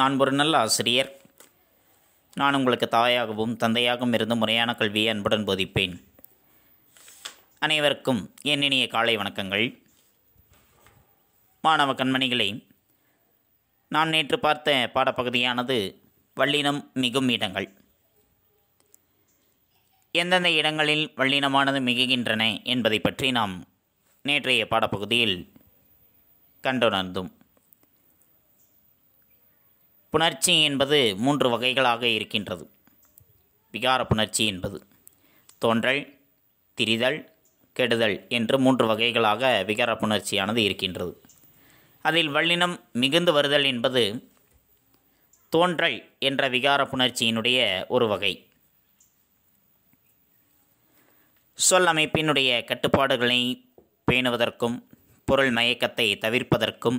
நான் ஒரு நல்ல ஆசிரியர் நான் உங்களுக்கு தாயாகவும் தந்தையாகவும் இருந்து முறையான கல்வியை அன்புடன் போதிப்பேன் அனைவருக்கும் என் இனிய காலை வணக்கங்கள் மாணவ கண்மணிகளை நான் நேற்று பார்த்த பாடப்பகுதியானது வல்லினம் மிகும் இடங்கள் எந்தெந்த இடங்களில் வல்லினமானது மிகுகின்றன என்பதை பற்றி நாம் நேற்றைய பாடப்பகுதியில் கண்டுணர்ந்தோம் புணர்ச்சி என்பது மூன்று வகைகளாக இருக்கின்றது விகார புணர்ச்சி என்பது தோன்றல் திரிதல் கெடுதல் என்று மூன்று வகைகளாக விகார புணர்ச்சியானது இருக்கின்றது அதில் வல்லினம் மிகுந்து வருதல் என்பது தோன்றல் என்ற விகார புணர்ச்சியினுடைய ஒரு வகை சொல் அமைப்பினுடைய கட்டுப்பாடுகளை பேணுவதற்கும் பொருள் மயக்கத்தை தவிர்ப்பதற்கும்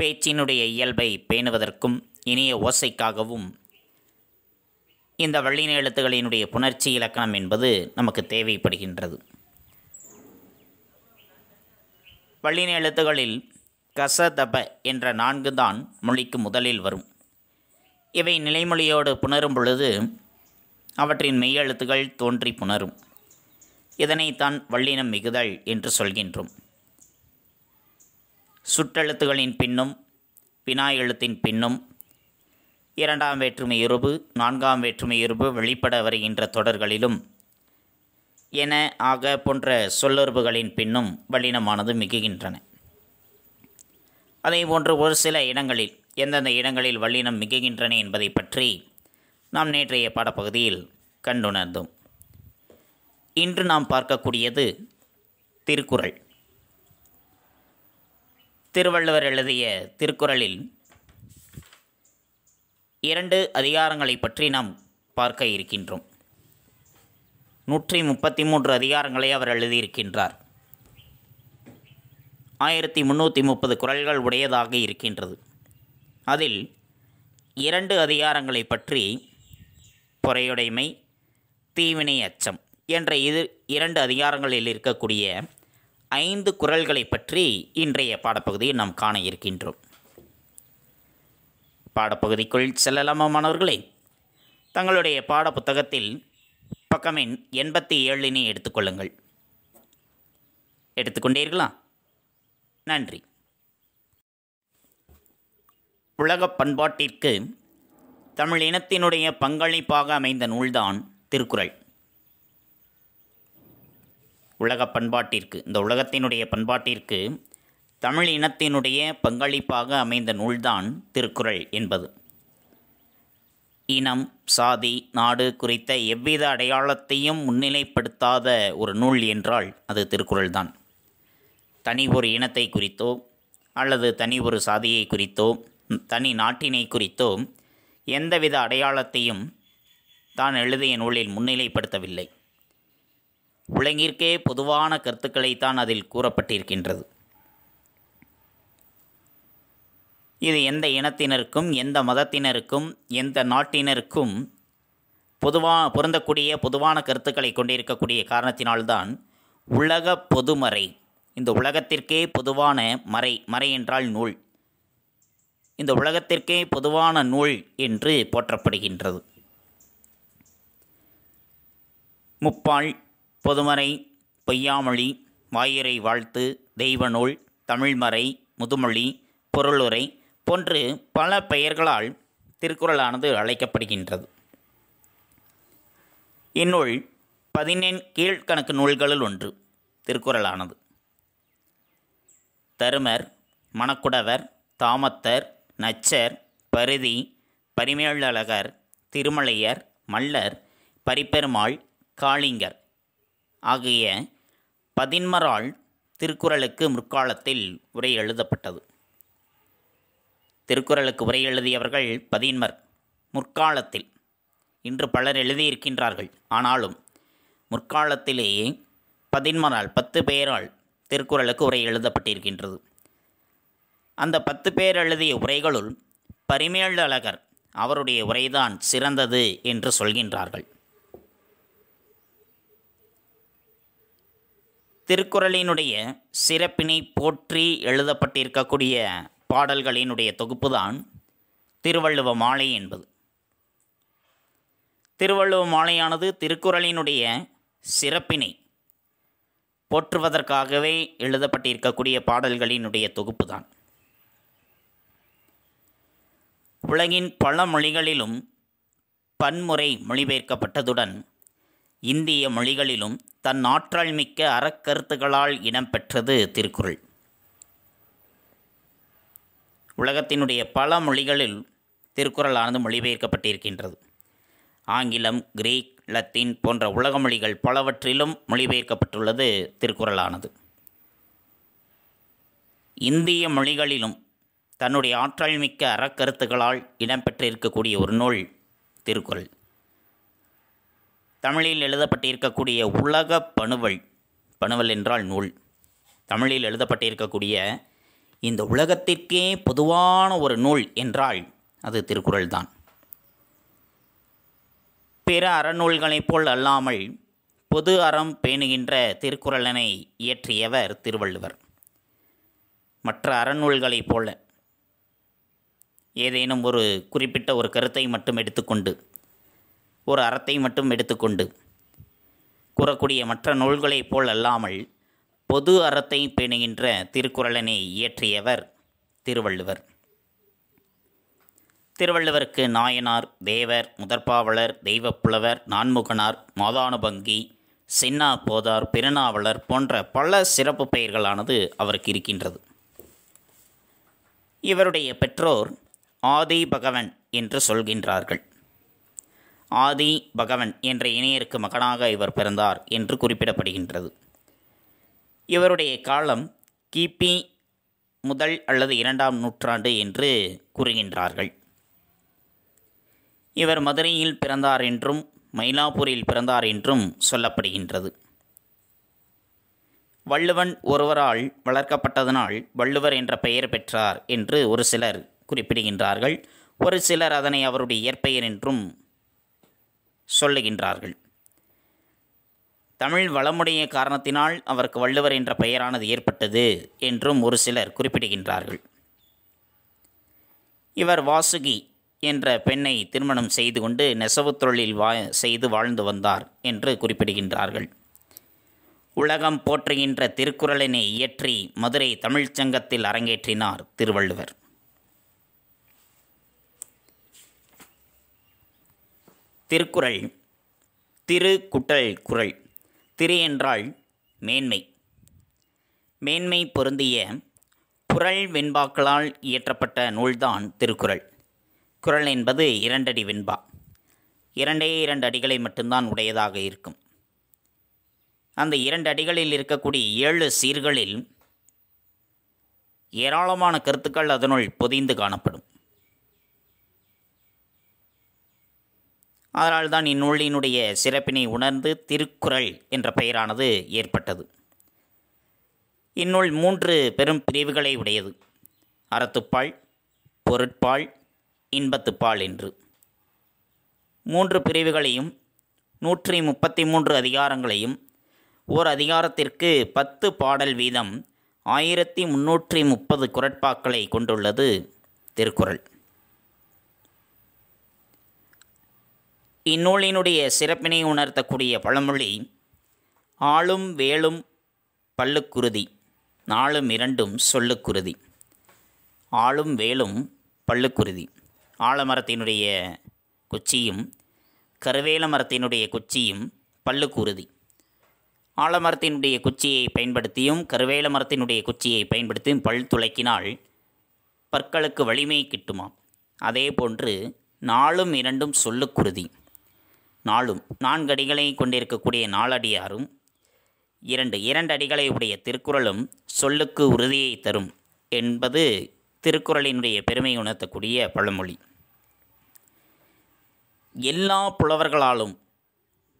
பேச்சினுடைய இயல்பை பேணுவதற்கும் இனிய ஓசைக்காகவும் இந்த வள்ளின எழுத்துகளினுடைய புணர்ச்சி இலக்கணம் என்பது நமக்கு தேவைப்படுகின்றது வள்ளின எழுத்துகளில் கசதப என்ற நான்கு தான் மொழிக்கு முதலில் வரும் இவை நிலைமொழியோடு புணரும் பொழுது அவற்றின் மெய்யெழுத்துகள் தோன்றி புணரும் இதனைத்தான் வள்ளினம் மிகுதல் என்று சொல்கின்றோம் சுற்றெழுத்துகளின் பின்னும் வினா எழுத்தின் பின்னும் இரண்டாம் வேற்றுமை இருபு நான்காம் வேற்றுமை இருபு வெளிப்பட வருகின்ற தொடர்களிலும் என ஆக போன்ற சொல்லுறுப்புகளின் பின்னும் வலினமானது மிகுகின்றன அதேபோன்று ஒரு சில இடங்களில் எந்தெந்த இடங்களில் வல்லினம் மிகுகின்றன என்பதை பற்றி நாம் நேற்றைய பாடப்பகுதியில் கண்டுணர்ந்தோம் இன்று நாம் பார்க்கக்கூடியது திருக்குறள் திருவள்ளுவர் எழுதிய திருக்குறளில் இரண்டு அதிகாரங்களை பற்றி நாம் பார்க்க இருக்கின்றோம் நூற்றி முப்பத்தி மூன்று அதிகாரங்களை அவர் எழுதியிருக்கின்றார் ஆயிரத்தி முந்நூற்றி முப்பது குரல்கள் உடையதாக இருக்கின்றது அதில் இரண்டு அதிகாரங்களை பற்றி பொறையுடைமை தீவினை அச்சம் என்ற இது இரண்டு அதிகாரங்களில் இருக்கக்கூடிய ஐந்து குரல்களை பற்றி இன்றைய பாடப்பகுதியில் நாம் காண இருக்கின்றோம் பாடப்பகுதிக்குள் செல்லலாமா மாணவர்களே தங்களுடைய பாடப்புத்தகத்தில் பக்கமின் எண்பத்தி ஏழினை எடுத்துக்கொள்ளுங்கள் எடுத்துக்கொண்டீர்களா நன்றி உலக பண்பாட்டிற்கு தமிழ் இனத்தினுடைய பங்களிப்பாக அமைந்த நூல்தான் திருக்குறள் உலக பண்பாட்டிற்கு இந்த உலகத்தினுடைய பண்பாட்டிற்கு தமிழ் இனத்தினுடைய பங்களிப்பாக அமைந்த நூல்தான் திருக்குறள் என்பது இனம் சாதி நாடு குறித்த எவ்வித அடையாளத்தையும் முன்னிலைப்படுத்தாத ஒரு நூல் என்றால் அது திருக்குறள் தான் தனி ஒரு இனத்தை குறித்தோ அல்லது தனி ஒரு சாதியை குறித்தோ தனி நாட்டினை குறித்தோ எந்தவித அடையாளத்தையும் தான் எழுதிய நூலில் முன்னிலைப்படுத்தவில்லை உலகிற்கே பொதுவான கருத்துக்களை தான் அதில் கூறப்பட்டிருக்கின்றது இது எந்த இனத்தினருக்கும் எந்த மதத்தினருக்கும் எந்த நாட்டினருக்கும் பொதுவாக பொருந்தக்கூடிய பொதுவான கருத்துக்களை கொண்டிருக்கக்கூடிய காரணத்தினால்தான் உலக பொதுமறை இந்த உலகத்திற்கே பொதுவான மறை மறை என்றால் நூல் இந்த உலகத்திற்கே பொதுவான நூல் என்று போற்றப்படுகின்றது முப்பால் பொதுமறை பொய்யாமொழி வாயிறை வாழ்த்து தெய்வநூல் தமிழ்மறை முதுமொழி பொருளுரை போன்று பல பெயர்களால் திருக்குறளானது அழைக்கப்படுகின்றது இந்நூல் பதினெண் கீழ்கணக்கு நூல்களில் ஒன்று திருக்குறளானது தருமர் மணக்குடவர் தாமத்தர் நச்சர் பருதி பரிமேலழகர் திருமலையர் மல்லர் பரிப்பெருமாள் காளிங்கர் ஆகிய பதின்மரால் திருக்குறளுக்கு முற்காலத்தில் உரை எழுதப்பட்டது திருக்குறளுக்கு உரை எழுதியவர்கள் பதின்மர் முற்காலத்தில் இன்று பலர் எழுதியிருக்கின்றார்கள் ஆனாலும் முற்காலத்திலேயே பதின்மரால் பத்து பேரால் திருக்குறளுக்கு உரை எழுதப்பட்டிருக்கின்றது அந்த பத்து பேர் எழுதிய உரைகளுள் பரிமேழழகர் அவருடைய உரைதான் சிறந்தது என்று சொல்கின்றார்கள் திருக்குறளினுடைய சிறப்பினை போற்றி எழுதப்பட்டிருக்கக்கூடிய பாடல்களினுடைய தான் திருவள்ளுவ மாலை என்பது திருவள்ளுவ மாலையானது திருக்குறளினுடைய சிறப்பினை போற்றுவதற்காகவே எழுதப்பட்டிருக்கக்கூடிய பாடல்களினுடைய தொகுப்பு தான் உலகின் பல மொழிகளிலும் பன்முறை மொழிபெயர்க்கப்பட்டதுடன் இந்திய மொழிகளிலும் தன் ஆற்றல் மிக்க அறக்கருத்துகளால் இடம்பெற்றது திருக்குறள் உலகத்தினுடைய பல மொழிகளில் திருக்குறளானது மொழிபெயர்க்கப்பட்டிருக்கின்றது ஆங்கிலம் கிரீக் லத்தீன் போன்ற உலக மொழிகள் பலவற்றிலும் மொழிபெயர்க்கப்பட்டுள்ளது திருக்குறளானது இந்திய மொழிகளிலும் தன்னுடைய ஆற்றல் மிக்க அறக்கருத்துக்களால் இடம்பெற்றிருக்கக்கூடிய ஒரு நூல் திருக்குறள் தமிழில் எழுதப்பட்டிருக்கக்கூடிய உலக பணுவல் பணுவல் என்றால் நூல் தமிழில் எழுதப்பட்டிருக்கக்கூடிய இந்த உலகத்திற்கே பொதுவான ஒரு நூல் என்றால் அது திருக்குறள் தான் பிற அறநூல்களைப் போல் அல்லாமல் பொது அறம் பேணுகின்ற திருக்குறளனை இயற்றியவர் திருவள்ளுவர் மற்ற அறநூல்களைப் போல ஏதேனும் ஒரு குறிப்பிட்ட ஒரு கருத்தை மட்டும் எடுத்துக்கொண்டு ஒரு அறத்தை மட்டும் எடுத்துக்கொண்டு கூறக்கூடிய மற்ற நூல்களைப் போல் அல்லாமல் பொது அறத்தை பேணுகின்ற திருக்குறளனை இயற்றியவர் திருவள்ளுவர் திருவள்ளுவருக்கு நாயனார் தேவர் முதற்பாவலர் தெய்வப்புலவர் நான்முகனார் மாதானுபங்கி சின்னா போதார் பிறனாவலர் போன்ற பல சிறப்பு பெயர்களானது அவருக்கு இருக்கின்றது இவருடைய பெற்றோர் ஆதி பகவன் என்று சொல்கின்றார்கள் ஆதி பகவன் என்ற இணையருக்கு மகனாக இவர் பிறந்தார் என்று குறிப்பிடப்படுகின்றது இவருடைய காலம் கிபி முதல் அல்லது இரண்டாம் நூற்றாண்டு என்று கூறுகின்றார்கள் இவர் மதுரையில் பிறந்தார் என்றும் மயிலாப்பூரில் பிறந்தார் என்றும் சொல்லப்படுகின்றது வள்ளுவன் ஒருவரால் வளர்க்கப்பட்டதனால் வள்ளுவர் என்ற பெயர் பெற்றார் என்று ஒரு சிலர் குறிப்பிடுகின்றார்கள் ஒரு சிலர் அதனை அவருடைய இயற்பெயர் என்றும் சொல்லுகின்றார்கள் தமிழ் வளமுடைய காரணத்தினால் அவருக்கு வள்ளுவர் என்ற பெயரானது ஏற்பட்டது என்றும் ஒரு சிலர் குறிப்பிடுகின்றார்கள் இவர் வாசுகி என்ற பெண்ணை திருமணம் செய்து கொண்டு நெசவுத் தொழிலில் வா செய்து வாழ்ந்து வந்தார் என்று குறிப்பிடுகின்றார்கள் உலகம் போற்றுகின்ற திருக்குறளினை இயற்றி மதுரை தமிழ்ச் சங்கத்தில் அரங்கேற்றினார் திருவள்ளுவர் திருக்குறள் திரு குட்டல் குரல் திரு என்றால் மேன்மை மேன்மை பொருந்திய குரல் வெண்பாக்களால் இயற்றப்பட்ட நூல்தான் திருக்குறள் குரல் என்பது இரண்டடி வெண்பா இரண்டே இரண்டு அடிகளை மட்டும்தான் உடையதாக இருக்கும் அந்த இரண்டு அடிகளில் இருக்கக்கூடிய ஏழு சீர்களில் ஏராளமான கருத்துக்கள் அதனுள் பொதிந்து காணப்படும் அதனால்தான் இந்நூலினுடைய சிறப்பினை உணர்ந்து திருக்குறள் என்ற பெயரானது ஏற்பட்டது இந்நூல் மூன்று பெரும் பிரிவுகளை உடையது அறத்துப்பால் பொருட்பால் இன்பத்துப்பால் என்று மூன்று பிரிவுகளையும் நூற்றி முப்பத்தி மூன்று அதிகாரங்களையும் ஓர் அதிகாரத்திற்கு பத்து பாடல் வீதம் ஆயிரத்தி முன்னூற்றி முப்பது குரட்பாக்களை கொண்டுள்ளது திருக்குறள் இந்நூலினுடைய சிறப்பினை உணர்த்தக்கூடிய பழமொழி ஆளும் வேலும் பல்லுக்குருதி நாளும் இரண்டும் சொல்லுக்குருதி ஆளும் வேலும் பல்லுக்குருதி ஆலமரத்தினுடைய குச்சியும் கருவேல மரத்தினுடைய குச்சியும் பல்லுக்குருதி ஆலமரத்தினுடைய குச்சியை பயன்படுத்தியும் கருவேல மரத்தினுடைய குச்சியை பயன்படுத்தியும் பல் துளைக்கினால் பற்களுக்கு வலிமை கிட்டுமாம் அதே போன்று நாளும் இரண்டும் சொல்லுக்குருதி நாளும் நான்கு அடிகளை கொண்டிருக்கக்கூடிய நாலடியாரும் இரண்டு இரண்டு அடிகளை உடைய திருக்குறளும் சொல்லுக்கு உறுதியை தரும் என்பது திருக்குறளினுடைய பெருமை உணர்த்தக்கூடிய பழமொழி எல்லா புலவர்களாலும்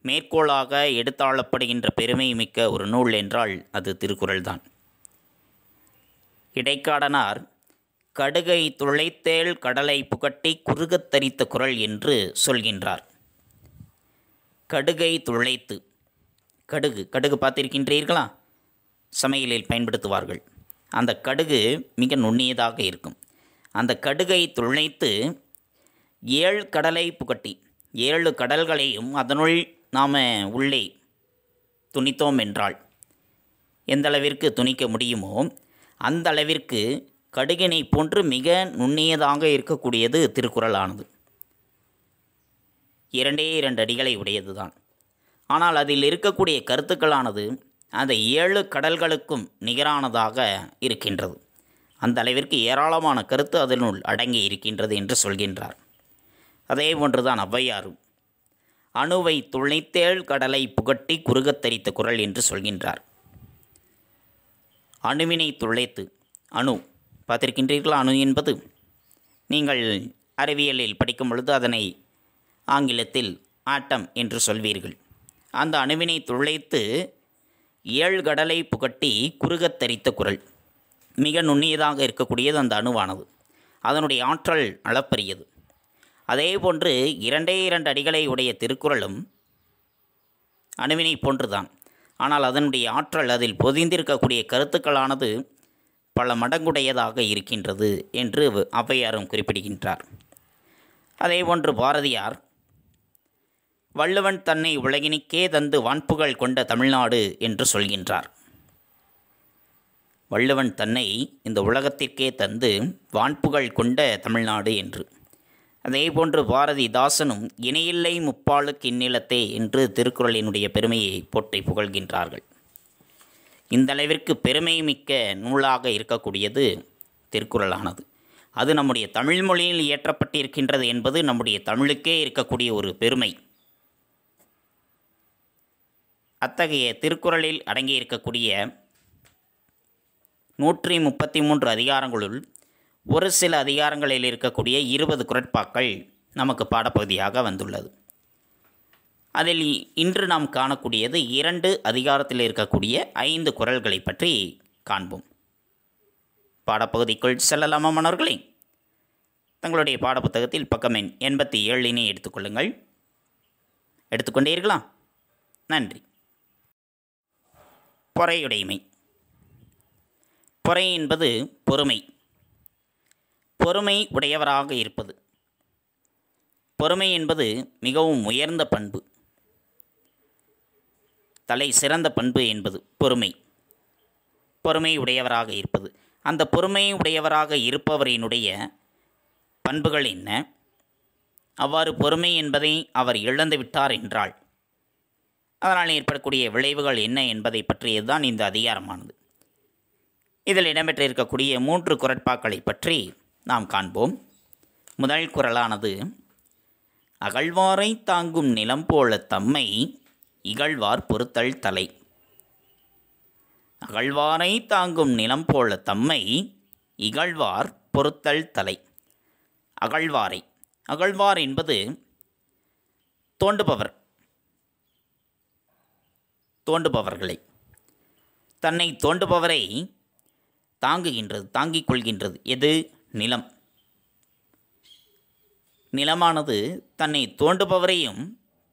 மேற்கோளாக எடுத்தாளப்படுகின்ற பெருமை மிக்க ஒரு நூல் என்றால் அது திருக்குறள்தான் இடைக்காடனார் கடுகை துளைத்தேல் கடலை புகட்டி குறுகத்தரித்த குரல் என்று சொல்கின்றார் கடுகை துளைத்து கடுகு கடுகு பார்த்திருக்கின்றீர்களா சமையலில் பயன்படுத்துவார்கள் அந்த கடுகு மிக நுண்ணியதாக இருக்கும் அந்த கடுகை துளைத்து ஏழு கடலை புகட்டி ஏழு கடல்களையும் அதனுள் நாம் உள்ளே துணித்தோம் என்றால் எந்த அளவிற்கு துணிக்க முடியுமோ அந்த அளவிற்கு கடுகினை போன்று மிக நுண்ணியதாக இருக்கக்கூடியது திருக்குறளானது இரண்டே இரண்டு அடிகளை உடையதுதான் ஆனால் அதில் இருக்கக்கூடிய கருத்துக்களானது அந்த ஏழு கடல்களுக்கும் நிகரானதாக இருக்கின்றது அந்த அளவிற்கு ஏராளமான கருத்து அதனுள் அடங்கி இருக்கின்றது என்று சொல்கின்றார் அதே போன்றுதான் ஔவையாரும் அணுவை துளைத்தேள் கடலை புகட்டி குறுகத்தரித்த குரல் என்று சொல்கின்றார் அணுவினை துளைத்து அணு பார்த்திருக்கின்றீர்களா அணு என்பது நீங்கள் அறிவியலில் படிக்கும் பொழுது அதனை ஆங்கிலத்தில் ஆட்டம் என்று சொல்வீர்கள் அந்த அணுவினை துளைத்து ஏழு கடலை புகட்டி குறுகத் தரித்த குரல் மிக நுண்ணியதாக இருக்கக்கூடியது அந்த அணுவானது அதனுடைய ஆற்றல் அளப்பரியது அதே போன்று இரண்டே இரண்டு அடிகளை உடைய திருக்குறளும் அணுவினை போன்றுதான் ஆனால் அதனுடைய ஆற்றல் அதில் பொதிந்திருக்கக்கூடிய கருத்துக்களானது பல மடங்குடையதாக இருக்கின்றது என்று ஔவையாரும் குறிப்பிடுகின்றார் அதே போன்று பாரதியார் வள்ளுவன் தன்னை உலகினிக்கே தந்து வான்புகள் கொண்ட தமிழ்நாடு என்று சொல்கின்றார் வள்ளுவன் தன்னை இந்த உலகத்திற்கே தந்து வான்புகள் கொண்ட தமிழ்நாடு என்று அதேபோன்று பாரதிதாசனும் இணையில்லை முப்பாளுக்கு இந்நிலத்தே என்று திருக்குறளினுடைய பெருமையை போட்டை புகழ்கின்றார்கள் இந்தளவிற்கு பெருமை மிக்க நூலாக இருக்கக்கூடியது திருக்குறளானது அது நம்முடைய தமிழ் மொழியில் இயற்றப்பட்டிருக்கின்றது என்பது நம்முடைய தமிழுக்கே இருக்கக்கூடிய ஒரு பெருமை அத்தகைய திருக்குறளில் அடங்கியிருக்கக்கூடிய நூற்றி முப்பத்தி மூன்று அதிகாரங்களுள் ஒரு சில அதிகாரங்களில் இருக்கக்கூடிய இருபது குரட்பாக்கள் நமக்கு பாடப்பகுதியாக வந்துள்ளது அதில் இன்று நாம் காணக்கூடியது இரண்டு அதிகாரத்தில் இருக்கக்கூடிய ஐந்து குரல்களை பற்றி காண்போம் பாடப்பகுதிக்குள் செல்லலாமா மாணவர்களே தங்களுடைய பாடப்புத்தகத்தில் பக்கமெண் எண்பத்தி ஏழினை எடுத்துக்கொள்ளுங்கள் எடுத்துக்கொண்டீர்களா நன்றி பொறையுடைமை பொறை என்பது பொறுமை பொறுமை உடையவராக இருப்பது பொறுமை என்பது மிகவும் உயர்ந்த பண்பு தலை சிறந்த பண்பு என்பது பொறுமை பொறுமை உடையவராக இருப்பது அந்த பொறுமை உடையவராக இருப்பவரினுடைய பண்புகள் என்ன அவ்வாறு பொறுமை என்பதை அவர் இழந்துவிட்டார் என்றால் அதனால் ஏற்படக்கூடிய விளைவுகள் என்ன என்பதை பற்றியது தான் இந்த அதிகாரமானது இதில் இடம்பெற்றிருக்கக்கூடிய மூன்று குரட்பாக்களை பற்றி நாம் காண்போம் முதல் குரலானது அகழ்வாரை தாங்கும் நிலம் போல தம்மை இகழ்வார் பொறுத்தல் தலை அகழ்வாரை தாங்கும் நிலம் போல தம்மை இகழ்வார் பொறுத்தல் தலை அகழ்வாரை அகழ்வார் என்பது தோண்டுபவர் தோண்டுபவர்களை தன்னை தோண்டுபவரை தாங்குகின்றது தாங்கிக் கொள்கின்றது எது நிலம் நிலமானது தன்னை தோண்டுபவரையும்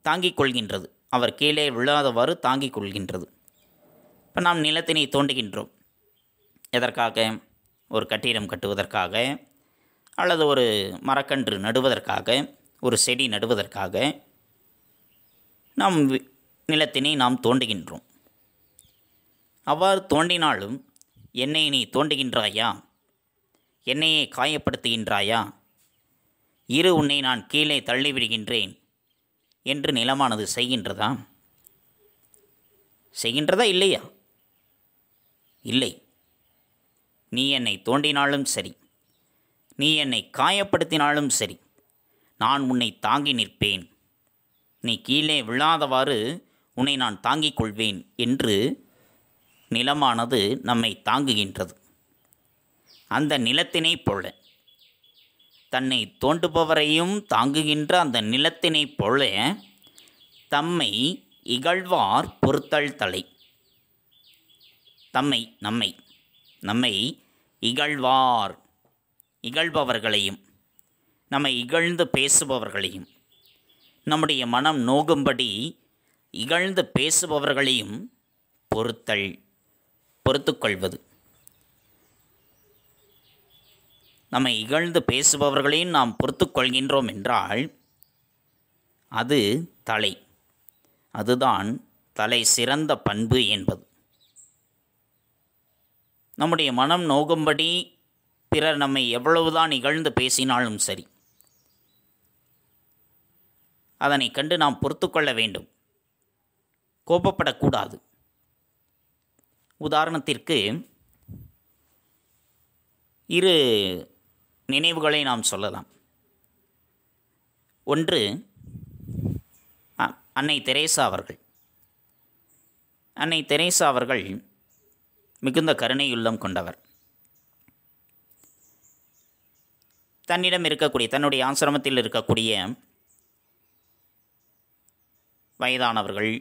தாங்கிக் கொள்கின்றது அவர் கீழே விழாதவாறு தாங்கிக் கொள்கின்றது இப்போ நாம் நிலத்தினை தோண்டுகின்றோம் எதற்காக ஒரு கட்டிடம் கட்டுவதற்காக அல்லது ஒரு மரக்கன்று நடுவதற்காக ஒரு செடி நடுவதற்காக நாம் நிலத்தினை நாம் தோண்டுகின்றோம் அவ்வாறு தோண்டினாலும் என்னை நீ தோண்டுகின்றாயா என்னையே காயப்படுத்துகின்றாயா இரு உன்னை நான் கீழே தள்ளிவிடுகின்றேன் என்று நிலமானது செய்கின்றதா செய்கின்றதா இல்லையா இல்லை நீ என்னை தோண்டினாலும் சரி நீ என்னை காயப்படுத்தினாலும் சரி நான் உன்னை தாங்கி நிற்பேன் நீ கீழே விழாதவாறு உன்னை நான் தாங்கிக் கொள்வேன் என்று நிலமானது நம்மை தாங்குகின்றது அந்த நிலத்தினை போல தன்னை தோண்டுபவரையும் தாங்குகின்ற அந்த நிலத்தினை போல தம்மை இகழ்வார் பொறுத்தல் தலை தம்மை நம்மை நம்மை இகழ்வார் இகழ்பவர்களையும் நம்மை இகழ்ந்து பேசுபவர்களையும் நம்முடைய மனம் நோகும்படி இகழ்ந்து பேசுபவர்களையும் பொறுத்தல் பொறுத்துக்கொள்வது நம்மை இகழ்ந்து பேசுபவர்களையும் நாம் பொறுத்து கொள்கின்றோம் என்றால் அது தலை அதுதான் தலை சிறந்த பண்பு என்பது நம்முடைய மனம் நோகும்படி பிறர் நம்மை எவ்வளவுதான் இகழ்ந்து பேசினாலும் சரி அதனை கண்டு நாம் பொறுத்து கொள்ள வேண்டும் கோபப்படக்கூடாது உதாரணத்திற்கு இரு நினைவுகளை நாம் சொல்லலாம் ஒன்று அன்னை தெரேசா அவர்கள் அன்னை தெரேசா அவர்கள் மிகுந்த கருணையுள்ளம் கொண்டவர் தன்னிடம் இருக்கக்கூடிய தன்னுடைய ஆசிரமத்தில் இருக்கக்கூடிய வயதானவர்கள்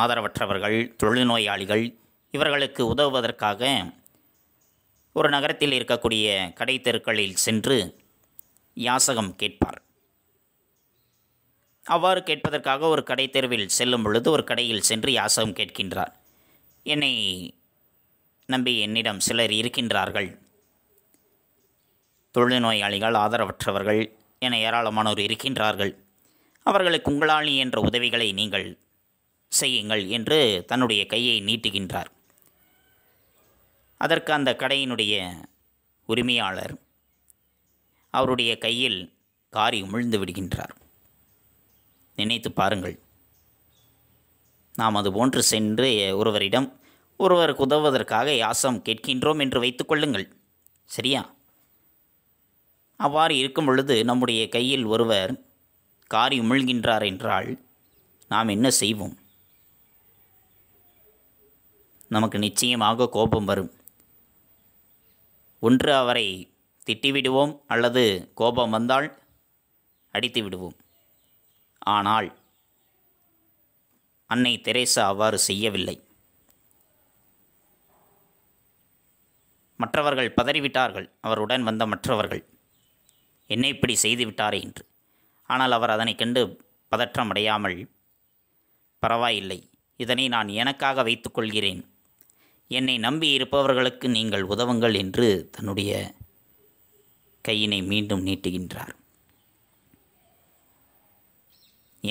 ஆதரவற்றவர்கள் தொழுநோயாளிகள் இவர்களுக்கு உதவுவதற்காக ஒரு நகரத்தில் இருக்கக்கூடிய கடை தெருக்களில் சென்று யாசகம் கேட்பார் அவ்வாறு கேட்பதற்காக ஒரு கடை தெருவில் செல்லும் பொழுது ஒரு கடையில் சென்று யாசகம் கேட்கின்றார் என்னை நம்பி என்னிடம் சிலர் இருக்கின்றார்கள் தொழுநோயாளிகள் ஆதரவற்றவர்கள் என ஏராளமானோர் இருக்கின்றார்கள் அவர்களுக்கு உங்களால் என்ற உதவிகளை நீங்கள் செய்யுங்கள் என்று தன்னுடைய கையை நீட்டுகின்றார் அதற்கு அந்த கடையினுடைய உரிமையாளர் அவருடைய கையில் காரி உமிழ்ந்து விடுகின்றார் நினைத்து பாருங்கள் நாம் அது போன்று சென்று ஒருவரிடம் ஒருவருக்கு உதவுவதற்காக யாசம் கேட்கின்றோம் என்று வைத்துக்கொள்ளுங்கள் சரியா அவ்வாறு இருக்கும் பொழுது நம்முடைய கையில் ஒருவர் காரி உமிழ்கின்றார் என்றால் நாம் என்ன செய்வோம் நமக்கு நிச்சயமாக கோபம் வரும் ஒன்று அவரை திட்டிவிடுவோம் அல்லது கோபம் வந்தால் அடித்து விடுவோம் ஆனால் அன்னை தெரேசா அவ்வாறு செய்யவில்லை மற்றவர்கள் பதறிவிட்டார்கள் அவருடன் வந்த மற்றவர்கள் என்னை இப்படி செய்துவிட்டாரே என்று ஆனால் அவர் அதனை கண்டு பதற்றமடையாமல் பரவாயில்லை இதனை நான் எனக்காக வைத்துக்கொள்கிறேன் என்னை நம்பி இருப்பவர்களுக்கு நீங்கள் உதவுங்கள் என்று தன்னுடைய கையினை மீண்டும் நீட்டுகின்றார்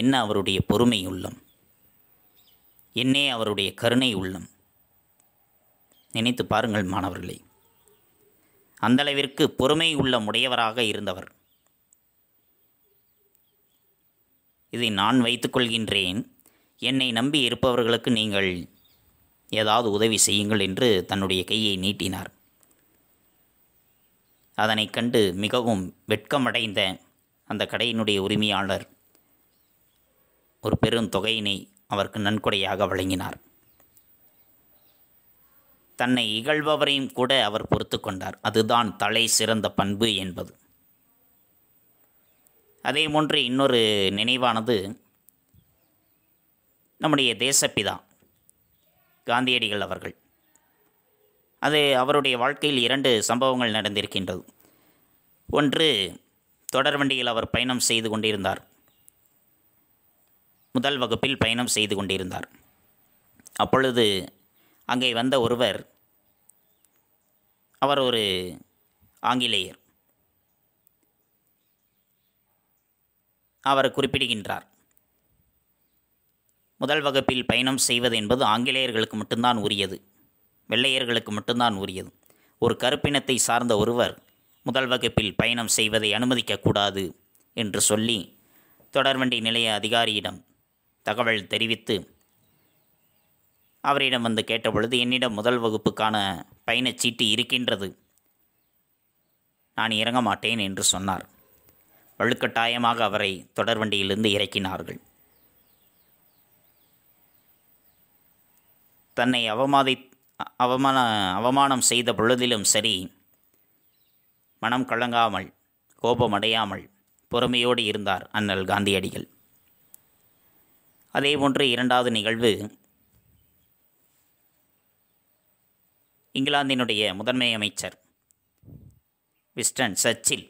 என்ன அவருடைய பொறுமை உள்ளம் என்னே அவருடைய கருணை உள்ளம் நினைத்து பாருங்கள் மாணவர்களை அந்தளவிற்கு பொறுமை உள்ள உடையவராக இருந்தவர் இதை நான் வைத்துக்கொள்கின்றேன் என்னை நம்பி இருப்பவர்களுக்கு நீங்கள் ஏதாவது உதவி செய்யுங்கள் என்று தன்னுடைய கையை நீட்டினார் அதனை கண்டு மிகவும் வெட்கமடைந்த அந்த கடையினுடைய உரிமையாளர் ஒரு பெரும் தொகையினை அவருக்கு நன்கொடையாக வழங்கினார் தன்னை இகழ்பவரையும் கூட அவர் பொறுத்து கொண்டார் அதுதான் தலை சிறந்த பண்பு என்பது அதே போன்று இன்னொரு நினைவானது நம்முடைய தேசப்பிதா காந்தியடிகள் அவர்கள் அது அவருடைய வாழ்க்கையில் இரண்டு சம்பவங்கள் நடந்திருக்கின்றது ஒன்று தொடர்வண்டியில் அவர் பயணம் செய்து கொண்டிருந்தார் முதல் வகுப்பில் பயணம் செய்து கொண்டிருந்தார் அப்பொழுது அங்கே வந்த ஒருவர் அவர் ஒரு ஆங்கிலேயர் அவர் குறிப்பிடுகின்றார் முதல் வகுப்பில் பயணம் செய்வது என்பது ஆங்கிலேயர்களுக்கு மட்டும்தான் உரியது வெள்ளையர்களுக்கு மட்டும்தான் உரியது ஒரு கருப்பினத்தை சார்ந்த ஒருவர் முதல் வகுப்பில் பயணம் செய்வதை அனுமதிக்கக்கூடாது என்று சொல்லி தொடர்வண்டி நிலைய அதிகாரியிடம் தகவல் தெரிவித்து அவரிடம் வந்து கேட்டபொழுது என்னிடம் முதல் வகுப்புக்கான பயணச்சீட்டு இருக்கின்றது நான் இறங்க மாட்டேன் என்று சொன்னார் வலுக்கட்டாயமாக அவரை தொடர்வண்டியிலிருந்து இறக்கினார்கள் தன்னை அவமாதி அவமான அவமானம் செய்த பொழுதிலும் சரி மனம் கலங்காமல் கோபமடையாமல் பொறுமையோடு இருந்தார் அண்ணல் காந்தியடிகள் அதேபோன்று இரண்டாவது நிகழ்வு இங்கிலாந்தினுடைய முதன்மை அமைச்சர் விஸ்டன் சர்ச்சில்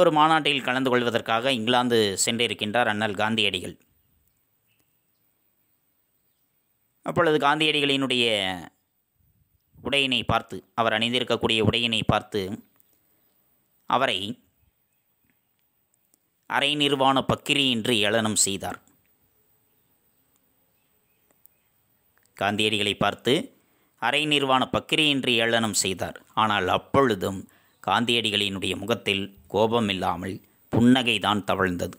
ஒரு மாநாட்டில் கலந்து கொள்வதற்காக இங்கிலாந்து சென்றிருக்கின்றார் அண்ணல் காந்தியடிகள் அப்பொழுது காந்தியடிகளினுடைய உடையினை பார்த்து அவர் அணிந்திருக்கக்கூடிய உடையினை பார்த்து அவரை அரை நிர்வாண பக்கிரி என்று ஏளனம் செய்தார் காந்தியடிகளை பார்த்து அரை நிர்வாண பக்கிரி என்று ஏளனம் செய்தார் ஆனால் அப்பொழுதும் காந்தியடிகளினுடைய முகத்தில் கோபம் இல்லாமல் புன்னகைதான் தவழ்ந்தது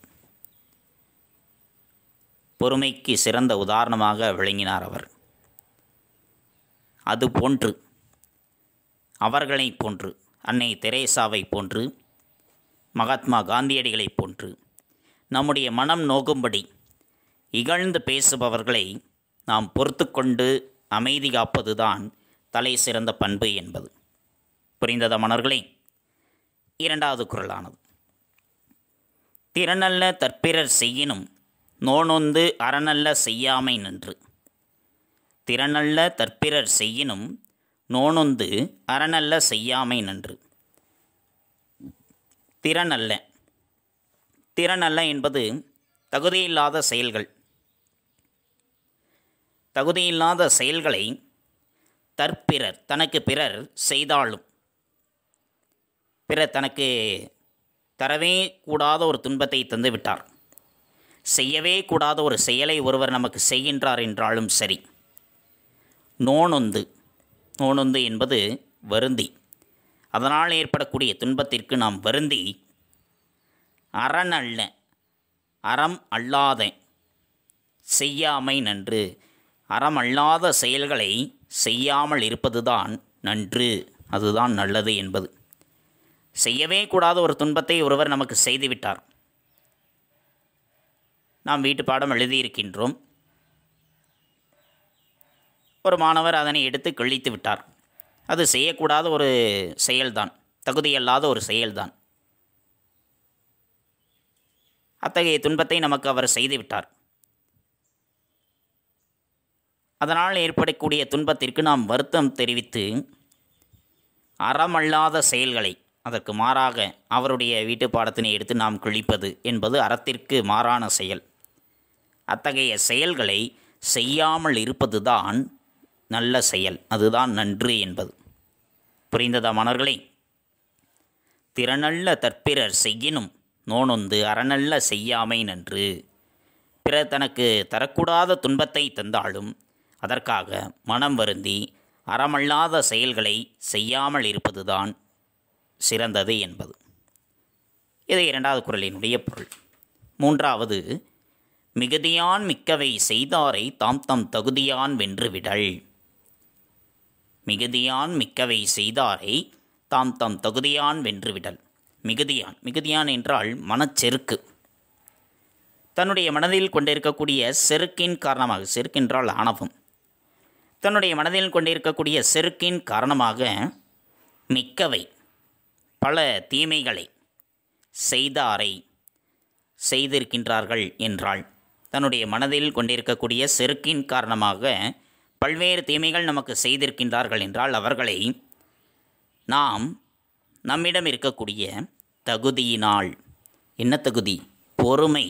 பொறுமைக்கு சிறந்த உதாரணமாக விளங்கினார் அவர் அது போன்று அவர்களைப் போன்று அன்னை தெரேசாவை போன்று மகாத்மா காந்தியடிகளைப் போன்று நம்முடைய மனம் நோக்கும்படி இகழ்ந்து பேசுபவர்களை நாம் பொறுத்து கொண்டு அமைதி காப்பதுதான் தலை சிறந்த பண்பு என்பது புரிந்தத மணர்களே இரண்டாவது குரலானது திறனல்ல தற்பிறர் செய்யினும் நோனொந்து அறநல்ல செய்யாமை நின்று திறனல்ல தற்பிறர் செய்யினும் நோனொந்து அறநல்ல செய்யாமை நன்று திறனல்ல திறனல்ல என்பது தகுதியில்லாத செயல்கள் தகுதியில்லாத செயல்களை தற்பிறர் தனக்கு பிறர் செய்தாலும் பிறர் தனக்கு தரவே கூடாத ஒரு துன்பத்தை தந்துவிட்டார் செய்யவே கூடாத ஒரு செயலை ஒருவர் நமக்கு செய்கின்றார் என்றாலும் சரி நோனொந்து நோனொந்து என்பது வருந்தி அதனால் ஏற்படக்கூடிய துன்பத்திற்கு நாம் வருந்தி அறன் அல்ல அறம் அல்லாத செய்யாமை நன்று அறம் அல்லாத செயல்களை செய்யாமல் இருப்பதுதான் நன்று அதுதான் நல்லது என்பது செய்யவே கூடாத ஒரு துன்பத்தை ஒருவர் நமக்கு செய்துவிட்டார் நாம் வீட்டு பாடம் எழுதியிருக்கின்றோம் ஒரு மாணவர் அதனை எடுத்து கிழித்து விட்டார் அது செய்யக்கூடாத ஒரு செயல்தான் தகுதியல்லாத ஒரு செயல்தான் அத்தகைய துன்பத்தை நமக்கு அவர் செய்துவிட்டார் அதனால் ஏற்படக்கூடிய துன்பத்திற்கு நாம் வருத்தம் தெரிவித்து அறமல்லாத செயல்களை அதற்கு மாறாக அவருடைய வீட்டு பாடத்தினை எடுத்து நாம் கிழிப்பது என்பது அறத்திற்கு மாறான செயல் அத்தகைய செயல்களை செய்யாமல் இருப்பதுதான் நல்ல செயல் அதுதான் நன்று என்பது புரிந்ததா மணர்களே திறனல்ல தற்பிறர் செய்யினும் நோனொந்து அறநல்ல செய்யாமை நன்று பிறர் தனக்கு தரக்கூடாத துன்பத்தை தந்தாலும் அதற்காக மனம் வருந்தி அறமல்லாத செயல்களை செய்யாமல் இருப்பதுதான் சிறந்தது என்பது இது இரண்டாவது குரலினுடைய பொருள் மூன்றாவது மிகுதியான் மிக்கவை செய்தாரை தாம் தம் தகுதியான் வென்றுவிடல் மிகுதியான் மிக்கவை செய்தாரை தாம் தம் தகுதியான் வென்றுவிடல் மிகுதியான் மிகுதியான் என்றால் மனச்செருக்கு தன்னுடைய மனதில் கொண்டிருக்கக்கூடிய செருக்கின் காரணமாக செருக்கென்றால் ஆணவம் தன்னுடைய மனதில் கொண்டிருக்கக்கூடிய செருக்கின் காரணமாக மிக்கவை பல தீமைகளை செய்தாரை செய்திருக்கின்றார்கள் என்றாள் தன்னுடைய மனதில் கொண்டிருக்கக்கூடிய செருக்கின் காரணமாக பல்வேறு தீமைகள் நமக்கு செய்திருக்கின்றார்கள் என்றால் அவர்களை நாம் நம்மிடம் இருக்கக்கூடிய தகுதியினால் என்ன தகுதி பொறுமை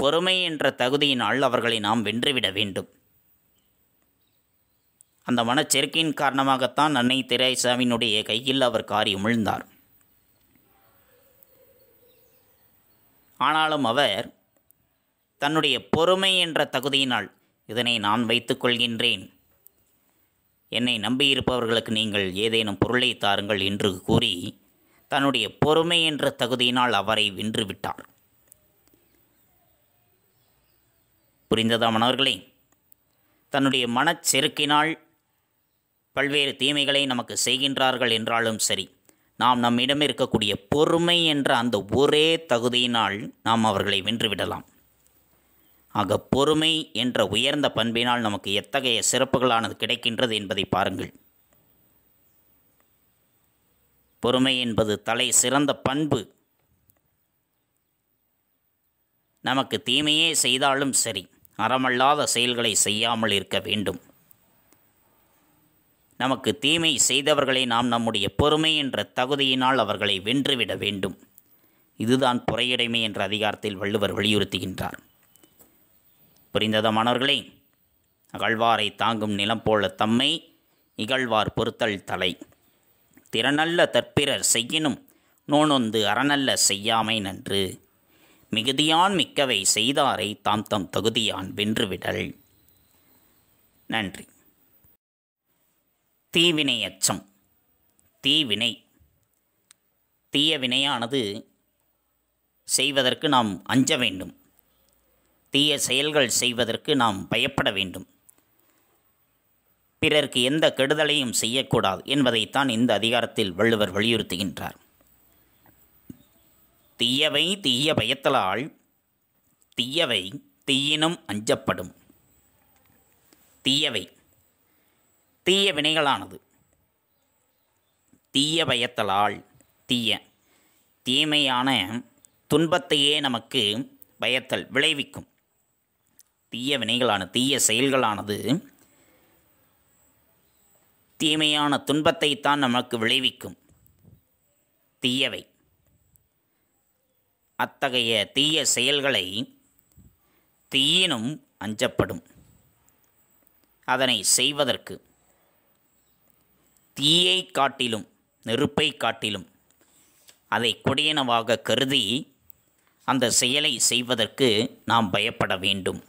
பொறுமை என்ற தகுதியினால் அவர்களை நாம் வென்றுவிட வேண்டும் அந்த மனச்செருக்கையின் காரணமாகத்தான் அன்னை திரைசாவினுடைய கையில் அவர் காரி உமிழ்ந்தார் ஆனாலும் அவர் தன்னுடைய பொறுமை என்ற தகுதியினால் இதனை நான் வைத்துக்கொள்கின்றேன் என்னை நம்பியிருப்பவர்களுக்கு நீங்கள் ஏதேனும் பொருளை தாருங்கள் என்று கூறி தன்னுடைய பொறுமை என்ற தகுதியினால் அவரை வென்றுவிட்டார் புரிந்ததா மாணவர்களே தன்னுடைய மனச்செருக்கினால் பல்வேறு தீமைகளை நமக்கு செய்கின்றார்கள் என்றாலும் சரி நாம் நம்மிடம் இருக்கக்கூடிய பொறுமை என்ற அந்த ஒரே தகுதியினால் நாம் அவர்களை வென்றுவிடலாம் ஆக பொறுமை என்ற உயர்ந்த பண்பினால் நமக்கு எத்தகைய சிறப்புகளானது கிடைக்கின்றது என்பதை பாருங்கள் பொறுமை என்பது தலை சிறந்த பண்பு நமக்கு தீமையே செய்தாலும் சரி அறமல்லாத செயல்களை செய்யாமல் இருக்க வேண்டும் நமக்கு தீமை செய்தவர்களை நாம் நம்முடைய பொறுமை என்ற தகுதியினால் அவர்களை வென்றுவிட வேண்டும் இதுதான் புறையிடைமை என்ற அதிகாரத்தில் வள்ளுவர் வலியுறுத்துகின்றார் புரிந்தத மாணவர்களே அகழ்வாரை தாங்கும் நிலம் போல தம்மை இகழ்வார் பொறுத்தல் தலை திறனல்ல தற்பிறர் செய்யினும் நோனொந்து அறநல்ல செய்யாமை நன்று மிகுதியான் மிக்கவை செய்தாரை தாம் தம் தகுதியான் வென்றுவிடல் நன்றி தீவினை அச்சம் தீவினை தீய வினையானது செய்வதற்கு நாம் அஞ்ச வேண்டும் தீய செயல்கள் செய்வதற்கு நாம் பயப்பட வேண்டும் பிறருக்கு எந்த கெடுதலையும் செய்யக்கூடாது என்பதைத்தான் இந்த அதிகாரத்தில் வள்ளுவர் வலியுறுத்துகின்றார் தீயவை தீய பயத்தலால் தீயவை தீயினும் அஞ்சப்படும் தீயவை தீய வினைகளானது தீய பயத்தலால் தீய தீமையான துன்பத்தையே நமக்கு பயத்தல் விளைவிக்கும் தீய வினைகளான தீய செயல்களானது தீமையான துன்பத்தைத்தான் நமக்கு விளைவிக்கும் தீயவை அத்தகைய தீய செயல்களை தீயினும் அஞ்சப்படும் அதனை செய்வதற்கு தீயை காட்டிலும் நெருப்பை காட்டிலும் அதை கொடியனவாக கருதி அந்த செயலை செய்வதற்கு நாம் பயப்பட வேண்டும்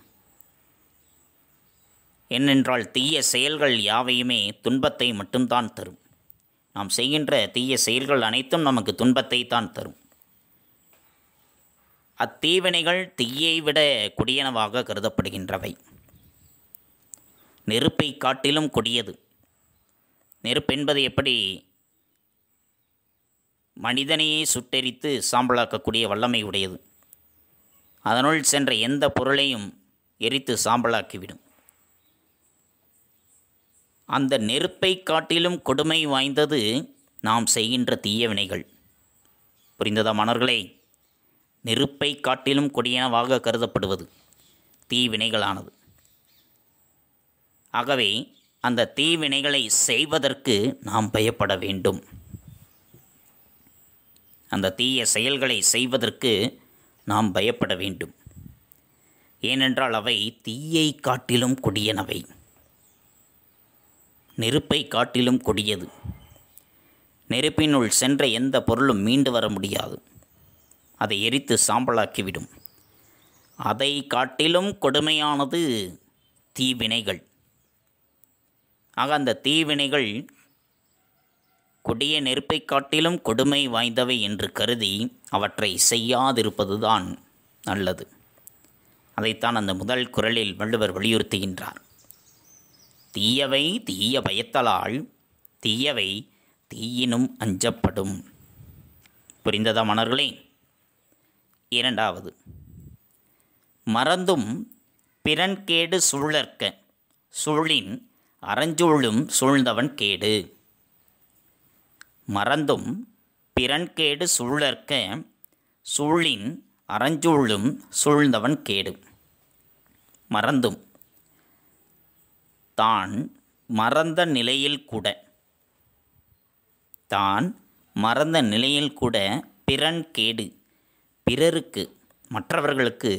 ஏனென்றால் தீய செயல்கள் யாவையுமே துன்பத்தை மட்டும்தான் தரும் நாம் செய்கின்ற தீய செயல்கள் அனைத்தும் நமக்கு துன்பத்தை தான் தரும் அத்தீவினைகள் தீயை விட கொடியனவாக கருதப்படுகின்றவை நெருப்பை காட்டிலும் கொடியது நெருப்பென்பது எப்படி மனிதனையே சுட்டெரித்து சாம்பலாக்கக்கூடிய வல்லமை உடையது அதனுள் சென்ற எந்த பொருளையும் எரித்து சாம்பலாக்கிவிடும் அந்த நெருப்பை காட்டிலும் கொடுமை வாய்ந்தது நாம் செய்கின்ற தீய வினைகள் புரிந்ததா மாணவர்களே நெருப்பை காட்டிலும் கொடியனவாக கருதப்படுவது தீவினைகளானது ஆகவே அந்த தீவினைகளை செய்வதற்கு நாம் பயப்பட வேண்டும் அந்த தீய செயல்களை செய்வதற்கு நாம் பயப்பட வேண்டும் ஏனென்றால் அவை தீயை காட்டிலும் கொடியனவை நெருப்பை காட்டிலும் கொடியது நெருப்பினுள் சென்ற எந்த பொருளும் மீண்டு வர முடியாது அதை எரித்து சாம்பலாக்கிவிடும் அதை காட்டிலும் கொடுமையானது தீவினைகள் ஆக அந்த தீவினைகள் கொடிய நெருப்பை காட்டிலும் கொடுமை வாய்ந்தவை என்று கருதி அவற்றை செய்யாதிருப்பதுதான் நல்லது அதைத்தான் அந்த முதல் குரலில் வள்ளுவர் வலியுறுத்துகின்றார் தீயவை தீய பயத்தலால் தீயவை தீயினும் அஞ்சப்படும் புரிந்ததா மணர்களே இரண்டாவது மறந்தும் பிறன்கேடு கேடு சூழற்க சுழின் அறஞ்சூழும் சூழ்ந்தவன் கேடு மறந்தும் பிறன்கேடு சுழற்க சூழற்க சுழின் அறஞ்சூழும் சூழ்ந்தவன் கேடு மறந்தும் தான் மறந்த நிலையில் கூட தான் மறந்த நிலையில் கூட பிறன் கேடு பிறருக்கு மற்றவர்களுக்கு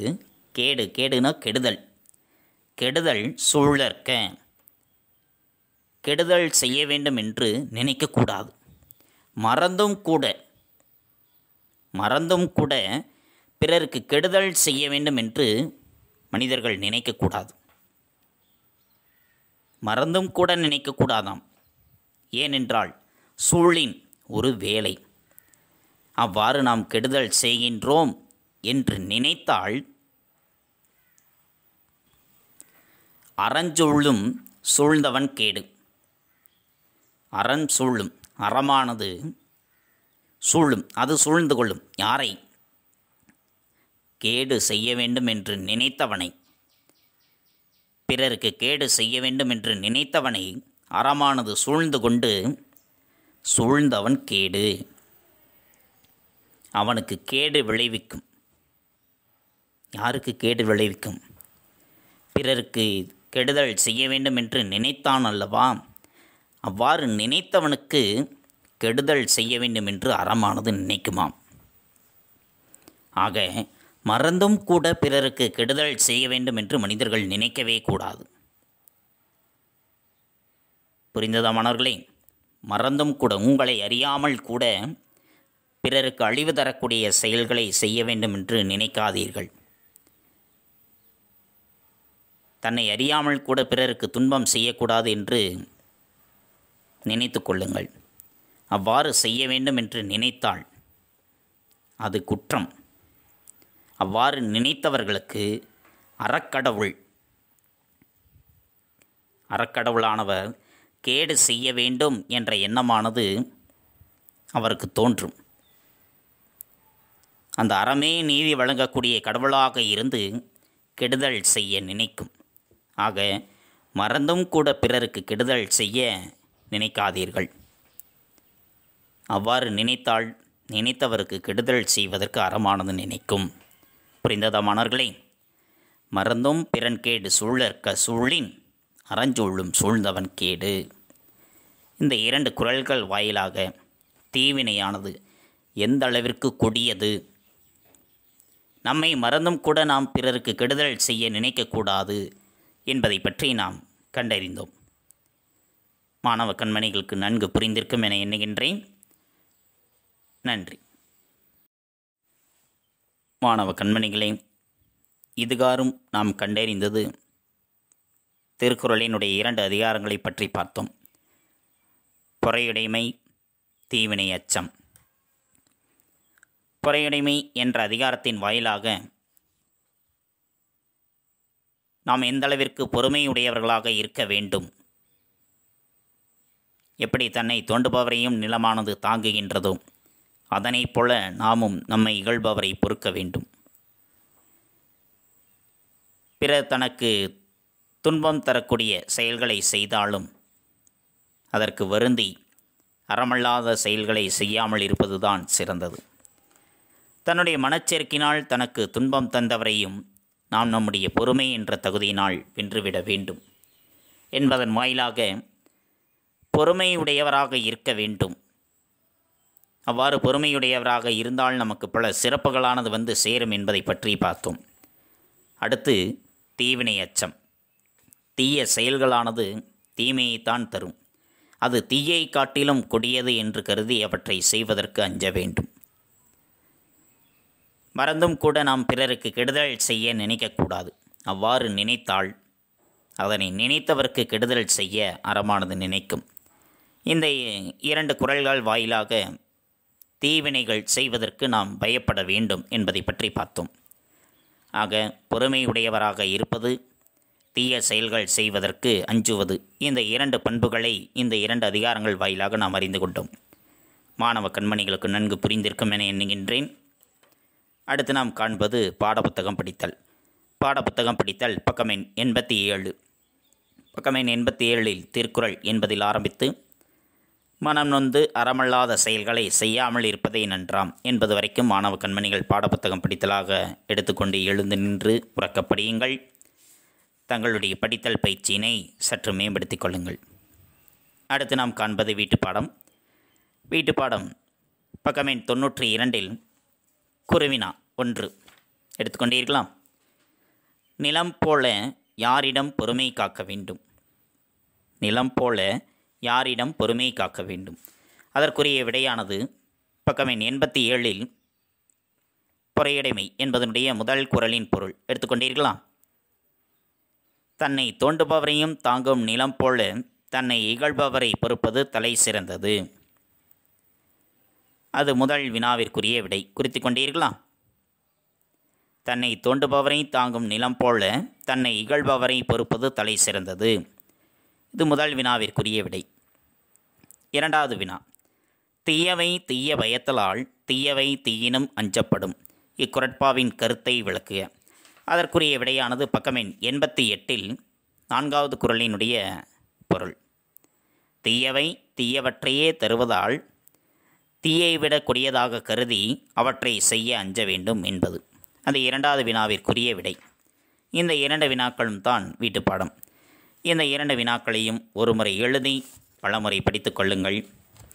கேடு கேடுனா கெடுதல் கெடுதல் சூழற்க கெடுதல் செய்ய வேண்டும் என்று நினைக்கக்கூடாது மறந்தும் கூட மறந்தும் கூட பிறருக்கு கெடுதல் செய்ய வேண்டும் என்று மனிதர்கள் நினைக்கக்கூடாது மறந்தும் கூட நினைக்கக்கூடாதாம் ஏனென்றால் சூழின் ஒரு வேலை அவ்வாறு நாம் கெடுதல் செய்கின்றோம் என்று நினைத்தால் அறஞ்சூழும் சூழ்ந்தவன் கேடு அறம் சூழும் அறமானது சூழும் அது சூழ்ந்து கொள்ளும் யாரை கேடு செய்ய வேண்டும் என்று நினைத்தவனை பிறருக்கு கேடு செய்ய வேண்டும் என்று நினைத்தவனை அறமானது சூழ்ந்து கொண்டு சூழ்ந்தவன் கேடு அவனுக்கு கேடு விளைவிக்கும் யாருக்கு கேடு விளைவிக்கும் பிறருக்கு கெடுதல் செய்ய வேண்டும் என்று நினைத்தான் அல்லவா அவ்வாறு நினைத்தவனுக்கு கெடுதல் செய்ய வேண்டும் என்று அறமானது நினைக்குமாம் ஆக மறந்தும் கூட பிறருக்கு கெடுதல் செய்ய வேண்டும் என்று மனிதர்கள் நினைக்கவே கூடாது புரிந்ததா மாணவர்களே மறந்தும் கூட உங்களை அறியாமல் கூட பிறருக்கு அழிவு தரக்கூடிய செயல்களை செய்ய வேண்டும் என்று நினைக்காதீர்கள் தன்னை அறியாமல் கூட பிறருக்கு துன்பம் செய்யக்கூடாது என்று நினைத்து கொள்ளுங்கள் அவ்வாறு செய்ய வேண்டும் என்று நினைத்தால் அது குற்றம் அவ்வாறு நினைத்தவர்களுக்கு அறக்கடவுள் அறக்கடவுளானவர் கேடு செய்ய வேண்டும் என்ற எண்ணமானது அவருக்கு தோன்றும் அந்த அறமே நீதி வழங்கக்கூடிய கடவுளாக இருந்து கெடுதல் செய்ய நினைக்கும் ஆக மறந்தும் கூட பிறருக்கு கெடுதல் செய்ய நினைக்காதீர்கள் அவ்வாறு நினைத்தால் நினைத்தவருக்கு கெடுதல் செய்வதற்கு அறமானது நினைக்கும் புரிந்ததா மறந்தும் பிறன் கேடு சூழற்க சூழின் அறஞ்சூழும் சூழ்ந்தவன் கேடு இந்த இரண்டு குரல்கள் வாயிலாக தீவினையானது எந்த அளவிற்கு கொடியது நம்மை மறந்தும் கூட நாம் பிறருக்கு கெடுதல் செய்ய நினைக்கக்கூடாது என்பதை பற்றி நாம் கண்டறிந்தோம் மாணவ கண்மணிகளுக்கு நன்கு புரிந்திருக்கும் என எண்ணுகின்றேன் நன்றி மாணவ கண்மணிகளே இதுகாரும் நாம் கண்டறிந்தது திருக்குறளினுடைய இரண்டு அதிகாரங்களை பற்றி பார்த்தோம் பொறையுடைமை தீவினை அச்சம் பொறையுடைமை என்ற அதிகாரத்தின் வாயிலாக நாம் எந்தளவிற்கு பொறுமையுடையவர்களாக இருக்க வேண்டும் எப்படி தன்னை தோண்டுபவரையும் நிலமானது தாங்குகின்றதோ அதனைப் போல நாமும் நம்மை இகழ்பவரை பொறுக்க வேண்டும் பிறர் தனக்கு துன்பம் தரக்கூடிய செயல்களை செய்தாலும் அதற்கு வருந்தி அறமல்லாத செயல்களை செய்யாமல் இருப்பதுதான் சிறந்தது தன்னுடைய மனச்சேர்க்கினால் தனக்கு துன்பம் தந்தவரையும் நாம் நம்முடைய பொறுமை என்ற தகுதியினால் வென்றுவிட வேண்டும் என்பதன் வாயிலாக பொறுமையுடையவராக இருக்க வேண்டும் அவ்வாறு பொறுமையுடையவராக இருந்தால் நமக்கு பல சிறப்புகளானது வந்து சேரும் என்பதை பற்றி பார்த்தோம் அடுத்து தீவினை அச்சம் தீய செயல்களானது தீமையைத்தான் தரும் அது தீயை காட்டிலும் கொடியது என்று கருதி அவற்றை செய்வதற்கு அஞ்ச வேண்டும் மறந்தும் கூட நாம் பிறருக்கு கெடுதல் செய்ய நினைக்கக்கூடாது அவ்வாறு நினைத்தால் அதனை நினைத்தவர்க்கு கெடுதல் செய்ய அறமானது நினைக்கும் இந்த இரண்டு குரல்கள் வாயிலாக தீவினைகள் செய்வதற்கு நாம் பயப்பட வேண்டும் என்பதை பற்றி பார்த்தோம் ஆக பொறுமையுடையவராக இருப்பது தீய செயல்கள் செய்வதற்கு அஞ்சுவது இந்த இரண்டு பண்புகளை இந்த இரண்டு அதிகாரங்கள் வாயிலாக நாம் அறிந்து கொண்டோம் மாணவ கண்மணிகளுக்கு நன்கு புரிந்திருக்கும் என எண்ணுகின்றேன் அடுத்து நாம் காண்பது பாடப்புத்தகம் படித்தல் பாடப்புத்தகம் படித்தல் பக்கமெண் எண்பத்தி ஏழு பக்கமெண் எண்பத்தி ஏழில் திருக்குறள் என்பதில் ஆரம்பித்து மனம் நொந்து அறமல்லாத செயல்களை செய்யாமல் இருப்பதே நன்றாம் என்பது வரைக்கும் மாணவ கண்மணிகள் பாடப்புத்தகம் படித்தலாக எடுத்துக்கொண்டு எழுந்து நின்று உறக்கப்படியுங்கள் தங்களுடைய படித்தல் பயிற்சியினை சற்று மேம்படுத்திக் கொள்ளுங்கள் அடுத்து நாம் காண்பது வீட்டுப்பாடம் வீட்டுப்பாடம் பக்கமே தொன்னூற்றி இரண்டில் குருவினா ஒன்று எடுத்துக்கொண்டீர்களாம் நிலம் போல யாரிடம் பொறுமை காக்க வேண்டும் நிலம் போல யாரிடம் பொறுமை காக்க வேண்டும் அதற்குரிய விடையானது பக்கமின் எண்பத்தி ஏழில் பொறையடைமை என்பதனுடைய முதல் குரலின் பொருள் எடுத்துக்கொண்டீர்களா தன்னை தோண்டுபவரையும் தாங்கும் நிலம் போல தன்னை இகழ்பவரை பொறுப்பது தலை சிறந்தது அது முதல் வினாவிற்குரிய விடை குறித்து கொண்டீர்களா தன்னை தோண்டுபவரை தாங்கும் நிலம் போல தன்னை இகழ்பவரை பொறுப்பது தலை சிறந்தது இது முதல் வினாவிற்குரிய விடை இரண்டாவது வினா தீயவை தீய பயத்தலால் தீயவை தீயினும் அஞ்சப்படும் இக்குரட்பாவின் கருத்தை விளக்குக அதற்குரிய விடையானது பக்கமின் எண்பத்தி எட்டில் நான்காவது குரலினுடைய பொருள் தீயவை தீயவற்றையே தருவதால் தீயை விட கொடியதாக கருதி அவற்றை செய்ய அஞ்ச வேண்டும் என்பது அந்த இரண்டாவது வினாவிற்குரிய விடை இந்த இரண்டு வினாக்களும் தான் வீட்டுப்பாடம் இந்த இரண்டு வினாக்களையும் ஒருமுறை எழுதி பலமுறை படித்து கொள்ளுங்கள்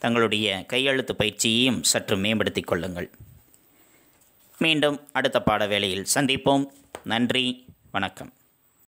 தங்களுடைய கையெழுத்து பயிற்சியையும் சற்று மேம்படுத்தி கொள்ளுங்கள் மீண்டும் அடுத்த பாட வேளையில் சந்திப்போம் நன்றி வணக்கம்